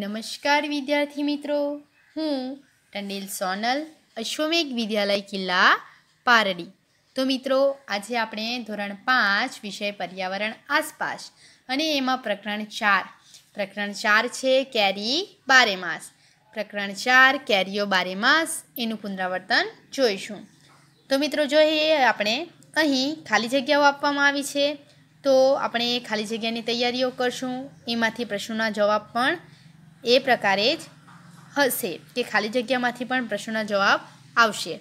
નમસ્કાર વિદ્યાર્થી મિત્રો હું ટંડેલ સોનલ અશ્વમેઘ વિદ્યાલય કિલ્લા પારડી તો મિત્રો આજે આપણે ધોરણ પાંચ વિષય પર્યાવરણ આસપાસ અને એમાં પ્રકરણ ચાર પ્રકરણ ચાર છે કેરી બારે માસ પ્રકરણ ચાર કેરીઓ બારે માસ એનું પુનરાવર્તન જોઈશું તો મિત્રો જોઈએ આપણે અહીં ખાલી જગ્યાઓ આપવામાં આવી છે તો આપણે ખાલી જગ્યાની તૈયારીઓ કરશું એમાંથી પ્રશ્નોના જવાબ પણ એ પ્રકારે જ હશે કે ખાલી જગ્યામાંથી પણ પ્રશ્નનો જવાબ આવશે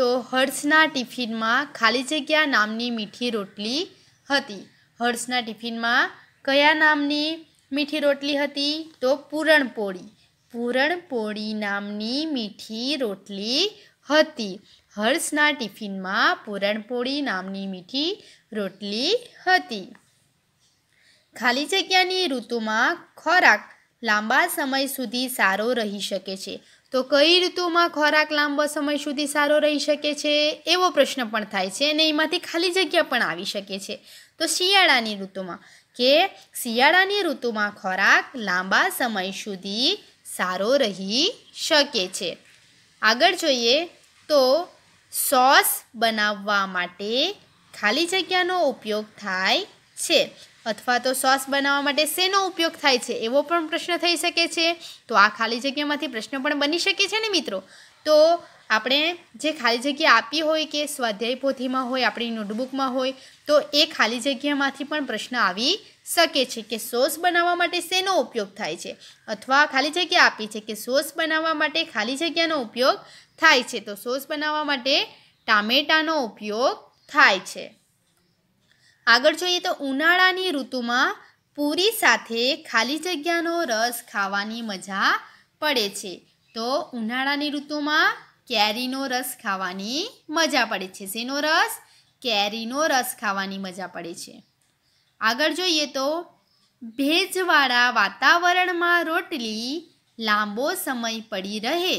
તો હર્ષના ટિફિનમાં ખાલી જગ્યા નામની મીઠી રોટલી હતી હર્ષના ટિફિનમાં કયા નામની મીઠી રોટલી હતી તો પૂરણપોળી પૂરણપોળી નામની મીઠી રોટલી હતી હર્ષના ટિફિનમાં પૂરણપોળી નામની મીઠી રોટલી હતી ખાલી જગ્યાની ઋતુમાં ખોરાક લાંબા સમય સુધી સારો રહી શકે છે તો કઈ ઋતુમાં ખોરાક લાંબો સમય સુધી સારો રહી શકે છે એવો પ્રશ્ન પણ થાય છે અને એમાંથી ખાલી જગ્યા પણ આવી શકે છે તો શિયાળાની ઋતુમાં કે શિયાળાની ઋતુમાં ખોરાક લાંબા સમય સુધી સારો રહી શકે છે આગળ જોઈએ તો સોસ બનાવવા માટે ખાલી જગ્યાનો ઉપયોગ થાય છે અથવા તો સોસ બનાવવા માટે શેનો ઉપયોગ થાય છે એવો પણ પ્રશ્ન થઈ શકે છે તો આ ખાલી જગ્યામાંથી પ્રશ્ન પણ બની શકે છે ને મિત્રો તો આપણે જે ખાલી જગ્યા આપી હોય કે સ્વાધ્યાય પોથીમાં હોય આપણી નોટબુકમાં હોય તો એ ખાલી જગ્યામાંથી પણ પ્રશ્ન આવી શકે છે કે સોસ બનાવવા માટે શેનો ઉપયોગ થાય છે અથવા ખાલી જગ્યા આપી છે કે સોસ બનાવવા માટે ખાલી જગ્યાનો ઉપયોગ થાય છે તો સોસ બનાવવા માટે ટામેટાનો ઉપયોગ થાય છે આગળ જોઈએ તો ઉનાળાની ઋતુમાં પૂરી સાથે ખાલી જગ્યાનો રસ ખાવાની મજા પડે છે તો ઉનાળાની ઋતુમાં કેરીનો રસ ખાવાની મજા પડે છે શેનો રસ કેરીનો રસ ખાવાની મજા પડે છે આગળ જોઈએ તો ભેજવાળા વાતાવરણમાં રોટલી લાંબો સમય પડી રહે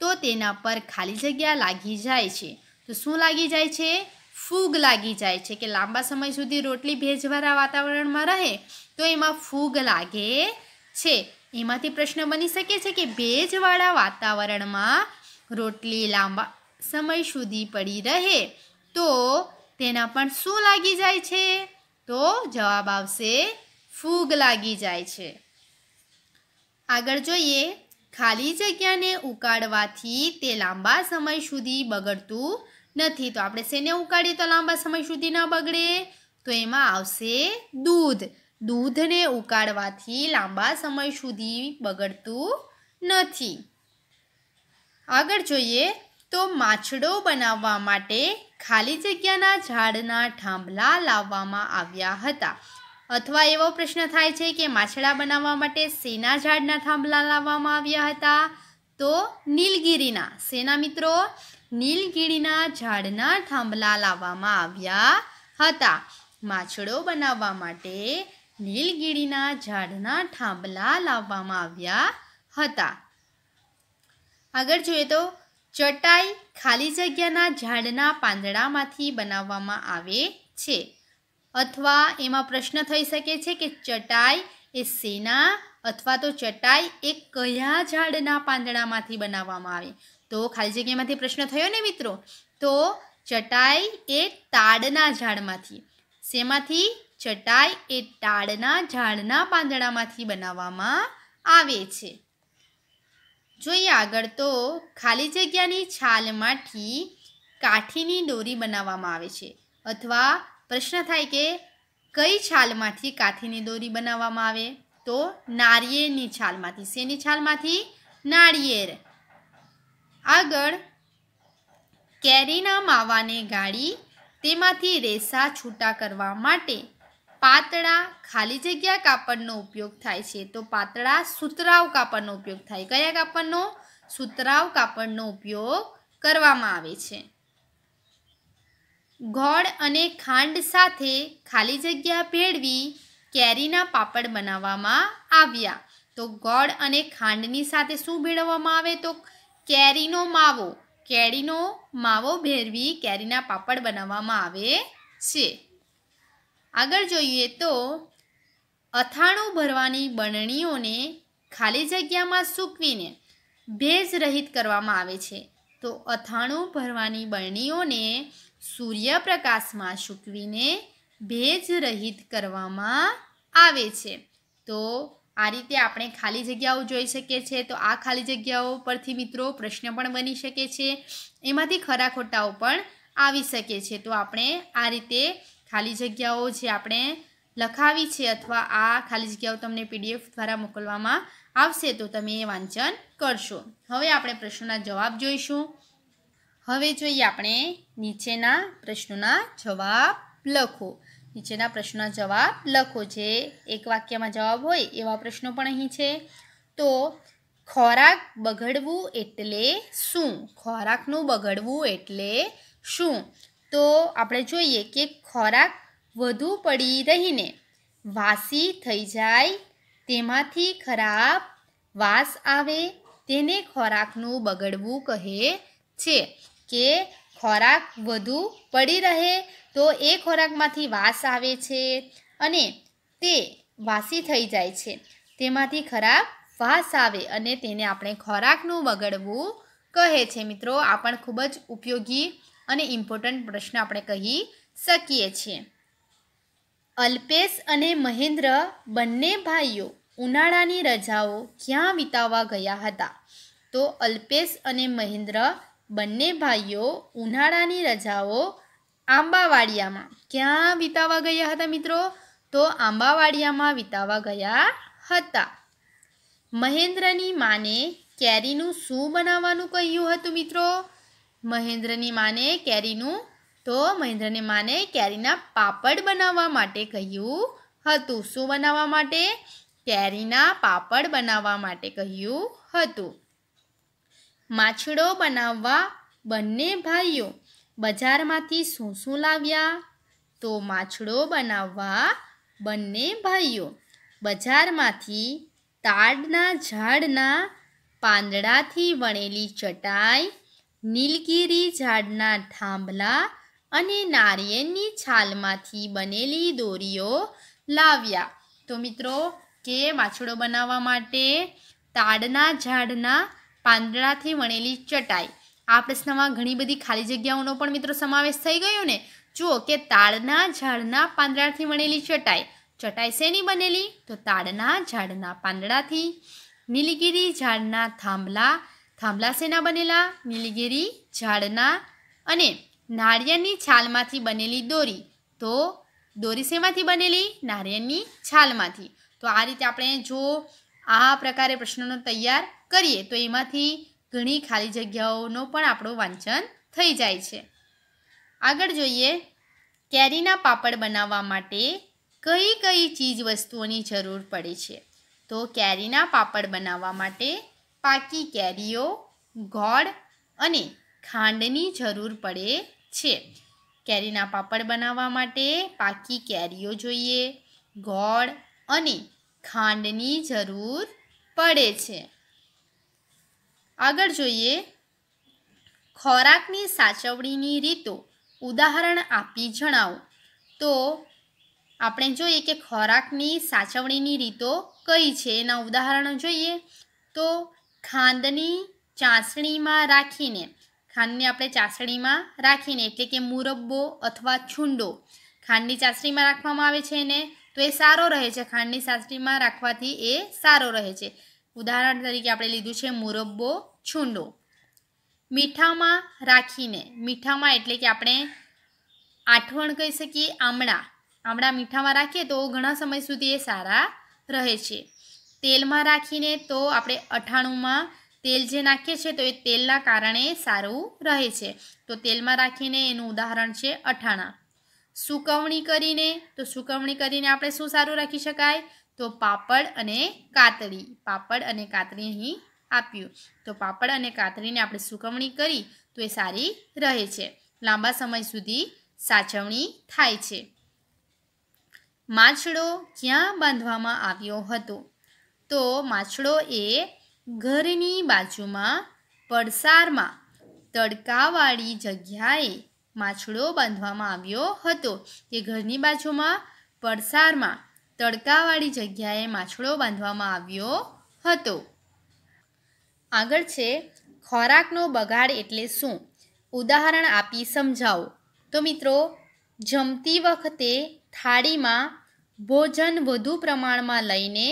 તો તેના પર ખાલી જગ્યા લાગી જાય છે તો શું લાગી જાય છે ફૂગ લાગી જાય છે કે લાંબા સમય સુધી રોટલી ભેજવાળા વાતાવરણમાં રહે તો એમાં ફૂગ લાગે છે એમાંથી પ્રશ્ન બની શકે છે કે ભેજવાળા વાતાવરણમાં રોટલી લાંબા સમય સુધી પડી રહે તો તેના પણ શું લાગી જાય છે તો જવાબ આવશે ફૂગ લાગી જાય છે આગળ જોઈએ ખાલી જગ્યાને ઉકાળવાથી તે લાંબા સમય સુધી બગડતું નથી તો આપણે શેને ઉકાળીએ તો લાંબા સમય સુધી ના બગડે તો એમાં આવશે દૂધ દૂધને ઉકાળવાથી લાંબા સમય સુધી બગડતું નથી આગળ જોઈએ તો માછડો બનાવવા માટે ખાલી જગ્યાના ઝાડના ઠાંભલા લાવવામાં આવ્યા હતા અથવા એવો પ્રશ્ન થાય છે કે માછડા બનાવવા માટે સેના ઝાડના થાંભલા લાવવામાં આવ્યા હતા તો નીલગીરીના સેના મિત્રો નીલગીરીના ઝાડના થાંભલા લાવવામાં આવ્યા હતા માછડો બનાવવા માટે નીલગીરીના ઝાડના થાંભલા લાવવામાં આવ્યા હતા આગળ જોઈએ તો ચટાઈ ખાલી જગ્યાના ઝાડના પાંદડામાંથી બનાવવામાં આવે છે અથવા એમાં પ્રશ્ન થઈ શકે છે કે ચટાઈ એ સેના અથવા તો ચટાઈ એ કયા ઝાડના પાંદડામાંથી બનાવવામાં આવે તો ખાલી જગ્યામાંથી પ્રશ્ન થયો ને મિત્રો તો ચટાઈ એ તાડના ઝાડમાંથી શેમાંથી ચટાઈ એ તાડના ઝાડના પાંદડામાંથી બનાવવામાં આવે છે જોઈએ આગળ તો ખાલી જગ્યાની છાલમાંથી કાઠીની દોરી બનાવવામાં આવે છે અથવા પ્રશ્ન થાય કે કઈ છાલમાંથી કાઠીની દોરી બનાવવામાં આવે તો નારિયેળની છાલમાંથી શેની છાલમાંથી નાળિયેર આગળ કેરીના માવાને ગાળી તેમાંથી રેસા છૂટા કરવા માટે પાતળા ખાલી જગ્યા કાપડનો ઉપયોગ થાય છે તો પાતળા સુતરાવ કાપડનો ઉપયોગ થાય કયા કાપડનો સુતરાવ કાપડનો ઉપયોગ કરવામાં આવે છે ગોળ અને ખાંડ સાથે ખાલી જગ્યા ભેળવી કેરીના પાપડ બનાવવામાં આવ્યા તો ગોળ અને ખાંડની સાથે શું ભેળવવામાં આવે તો કેરીનો માવો કેરીનો માવો ભેરવી કેરીના પાપડ બનાવવામાં આવે છે આગળ જોઈએ તો અથાણું ભરવાની બરણીઓને ખાલી જગ્યામાં સૂકવીને ભેજ રહિત કરવામાં આવે છે તો અથાણું ભરવાની બરણીઓને સૂર્યપ્રકાશમાં સૂકવીને ભેજ રહિત કરવામાં આવે છે તો આ રીતે આપણે ખાલી જગ્યાઓ જોઈ શકીએ છીએ તો આ ખાલી જગ્યાઓ પરથી મિત્રો પ્રશ્ન પણ બની શકે છે એમાંથી ખરા ખોટાઓ પણ આવી શકે છે તો આપણે આ રીતે ખાલી જગ્યાઓ જે આપણે લખાવી છે અથવા આ ખાલી જગ્યાઓ તમને પીડીએફ દ્વારા મોકલવામાં આવશે તો તમે એ વાંચન કરશો હવે આપણે પ્રશ્નોના જવાબ જોઈશું હવે જોઈએ આપણે નીચેના પ્રશ્નોના જવાબ લખો નીચેના પ્રશ્નોના જવાબ લખો જે એક વાક્યમાં જવાબ હોય એવા પ્રશ્નો પણ અહીં છે તો ખોરાક બગડવું એટલે શું ખોરાકનું બગડવું એટલે શું તો આપણે જોઈએ કે ખોરાક વધુ પડી રહીને વાસી થઈ જાય તેમાંથી ખરાબ વાસ આવે તેને ખોરાકનું બગડવું કહે છે કે ખોરાક વધુ પડી રહે તો એ ખોરાકમાંથી વાસ આવે છે અને તે વાસી થઈ જાય છે તેમાંથી ખરાબ વાસ આવે અને તેને આપણે ખોરાકનું બગડવું કહે છે મિત્રો આ પણ ખૂબ જ ઉપયોગી અને ઇમ્પોર્ટન્ટ પ્રશ્ન આપણે કહી શકીએ છીએ અલ્પેશ અને મહેન્દ્ર બંને ભાઈઓ ઉનાળાની રજાઓ ક્યાં વિતાવવા ગયા હતા તો અલ્પેશ અને મહેન્દ્ર બંને ભાઈઓ ઉનાળાની રજાઓ આંબાવાડિયામાં ક્યાં વિતાવા ગયા હતા મિત્રો તો આંબાવાડિયામાં વિતાવા ગયા હતા મહેન્દ્રની માને કેરીનું શું બનાવવાનું કહ્યું હતું મિત્રો મહેન્દ્રની માને કેરીનું તો મહેન્દ્રની માને કેરીના પાપડ બનાવવા માટે કહ્યું હતું શું બનાવવા માટે કેરીના પાપડ બનાવવા માટે કહ્યું હતું માછડો બનાવવા બંને ભાઈઓ બજારમાંથી શું શું લાવ્યા તો માછડો બનાવવા બંને ભાઈઓ બજારમાંથી તાડના ઝાડના પાંદડાથી વણેલી ચટાઈ નીલગીરી ઝાડના થાંભલા અને નારિયેળની છાલમાંથી બનેલી દોરીઓ લાવ્યા તો મિત્રો કે માછડો બનાવવા માટે તાડના ઝાડના પાંદડાથી વણેલી ચટાઈ આ પ્રશ્નમાં ઘણી બધી ખાલી જગ્યાઓનો પણ મિત્રો સમાવેશ થઈ ગયો ને જુઓ કે તાળના ઝાડના પાંદડાથી વણેલી ચટાઈ ચટાઈ શેની બનેલી તો તાળના ઝાડના પાંદડાથી નીલગીરી ઝાડના થાંભલા થાંભલા શેના બનેલા નીલગીરી ઝાડના અને નાળિયેરની છાલમાંથી બનેલી દોરી તો દોરી શેમાંથી બનેલી નારિયેળની છાલમાંથી તો આ રીતે આપણે જો આ પ્રકારે પ્રશ્નોનો તૈયાર કરીએ તો એમાંથી ઘણી ખાલી જગ્યાઓનો પણ આપણું વાંચન થઈ જાય છે આગળ જોઈએ કેરીના પાપડ બનાવવા માટે કઈ કઈ ચીજ વસ્તુઓની જરૂર પડે છે તો કેરીના પાપડ બનાવવા માટે પાકી કેરીઓ ગોળ અને ખાંડની જરૂર પડે છે કેરીના પાપડ બનાવવા માટે પાકી કેરીઓ જોઈએ ગોળ અને ખાંડની જરૂર પડે છે આગળ જોઈએ ખોરાકની સાચવણીની રીતો ઉદાહરણ આપી જણાવો તો આપણે જોઈએ કે ખોરાકની સાચવણીની રીતો કઈ છે એના ઉદાહરણો જોઈએ તો ખાંડની ચાસણીમાં રાખીને ખાંડને આપણે ચાસણીમાં રાખીને એટલે કે મુરબ્બો અથવા છુંડો ખાંડની ચાસણીમાં રાખવામાં આવે છે એને તો એ સારો રહે છે ખાંડની ચાસણીમાં રાખવાથી એ સારો રહે છે ઉદાહરણ તરીકે આપણે લીધું છે મુરબ્બો છુંડો મીઠામાં રાખીને મીઠામાં એટલે કે આપણે આઠવણ કહી શકીએ આમળા આમળા મીઠામાં રાખીએ તો ઘણા સમય સુધી એ સારા રહે છે તેલમાં રાખીને તો આપણે અઠાણુંમાં તેલ જે નાખીએ છીએ તો એ તેલના કારણે સારું રહે છે તો તેલમાં રાખીને એનું ઉદાહરણ છે અઠાણા સુકવણી કરીને તો સુકવણી કરીને આપણે શું સારું રાખી શકાય તો પાપડ અને કાતરી પાપડ અને કાતરી અહીં આપ્યું તો પાપડ અને કાતરીને આપણે સુકવણી કરી તો એ સારી રહે છે લાંબા સમય સુધી સાચવણી થાય છે માછડો ક્યાં બાંધવામાં આવ્યો હતો તો માછડો એ ઘરની બાજુમાં પડસારમાં તડકાવાળી જગ્યાએ માછડો બાંધવામાં આવ્યો હતો તે ઘરની બાજુમાં પડસારમાં તડકાવાળી જગ્યાએ માછડો બાંધવામાં આવ્યો હતો આગળ છે ખોરાકનો બગાડ એટલે શું ઉદાહરણ આપી સમજાવો તો મિત્રો જમતી વખતે થાળીમાં ભોજન વધુ પ્રમાણમાં લઈને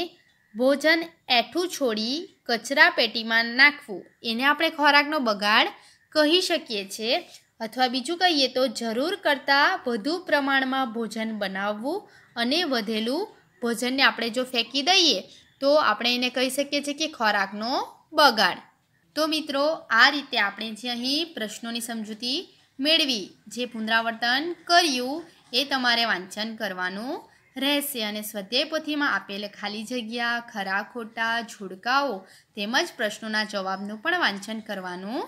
ભોજન એઠું છોડી કચરા પેટીમાં નાખવું એને આપણે ખોરાકનો બગાડ કહી શકીએ છીએ અથવા બીજું કહીએ તો જરૂર કરતાં વધુ પ્રમાણમાં ભોજન બનાવવું અને વધેલું ભોજનને આપણે જો ફેંકી દઈએ તો આપણે એને કહી શકીએ છીએ કે ખોરાકનો બગાડ તો મિત્રો આ રીતે આપણે જે અહીં પ્રશ્નોની સમજૂતી મેળવી જે પુનરાવર્તન કર્યું એ તમારે વાંચન કરવાનું રહેશે અને સ્વાધ્યાય પોથીમાં આપેલ ખાલી જગ્યા ખરા ખોટા જોડકાઓ તેમજ પ્રશ્નોના જવાબનું પણ વાંચન કરવાનું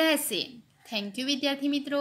રહેશે થેન્ક યુ વિદ્યાર્થી મિત્રો